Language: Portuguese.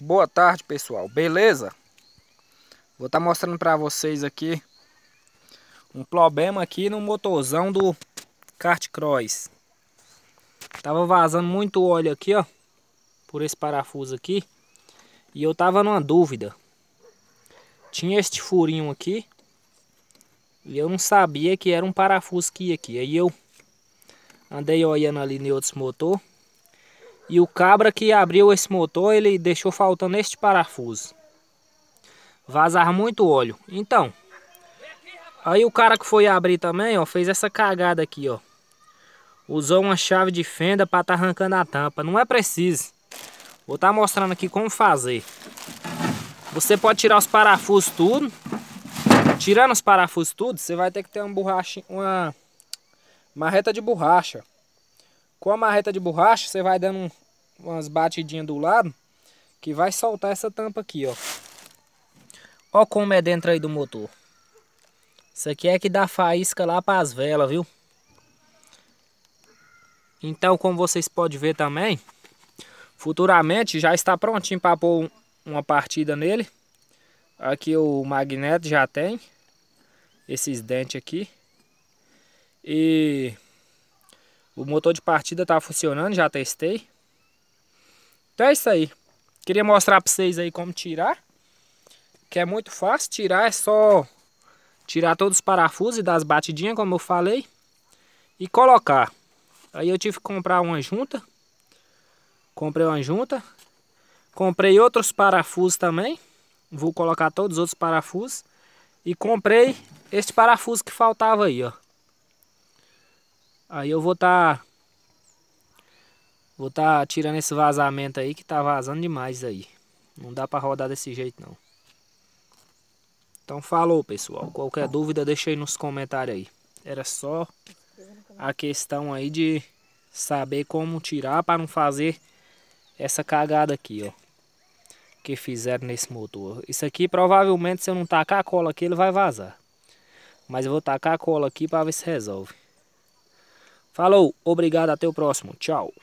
Boa tarde pessoal, beleza? Vou estar tá mostrando para vocês aqui um problema aqui no motorzão do kart cross. Tava vazando muito óleo aqui, ó, por esse parafuso aqui. E eu tava numa dúvida. Tinha este furinho aqui e eu não sabia que era um parafuso que ia aqui. Aí eu andei olhando ali em outros motores e o cabra que abriu esse motor, ele deixou faltando este parafuso. Vazar muito óleo. Então, aí o cara que foi abrir também, ó, fez essa cagada aqui, ó. Usou uma chave de fenda para estar tá arrancando a tampa. Não é preciso. Vou estar tá mostrando aqui como fazer. Você pode tirar os parafusos tudo. Tirando os parafusos tudo, você vai ter que ter uma borracha, uma marreta de borracha com a marreta de borracha, você vai dando umas batidinhas do lado, que vai soltar essa tampa aqui, ó. Ó como é dentro aí do motor. Isso aqui é que dá faísca lá para as velas, viu? Então, como vocês podem ver também, futuramente já está prontinho para pôr uma partida nele. Aqui o magneto já tem esses dentes aqui. E o motor de partida tá funcionando, já testei. Então é isso aí. Queria mostrar pra vocês aí como tirar. Que é muito fácil. Tirar é só tirar todos os parafusos e das batidinhas, como eu falei. E colocar. Aí eu tive que comprar uma junta. Comprei uma junta. Comprei outros parafusos também. Vou colocar todos os outros parafusos. E comprei este parafuso que faltava aí, ó. Aí eu vou estar... Tá, vou estar tá tirando esse vazamento aí que tá vazando demais aí. Não dá pra rodar desse jeito não. Então falou pessoal. Qualquer dúvida deixa aí nos comentários aí. Era só a questão aí de saber como tirar para não fazer essa cagada aqui, ó. Que fizeram nesse motor. Isso aqui provavelmente se eu não tacar a cola aqui ele vai vazar. Mas eu vou tacar a cola aqui para ver se resolve. Falou, obrigado, até o próximo. Tchau.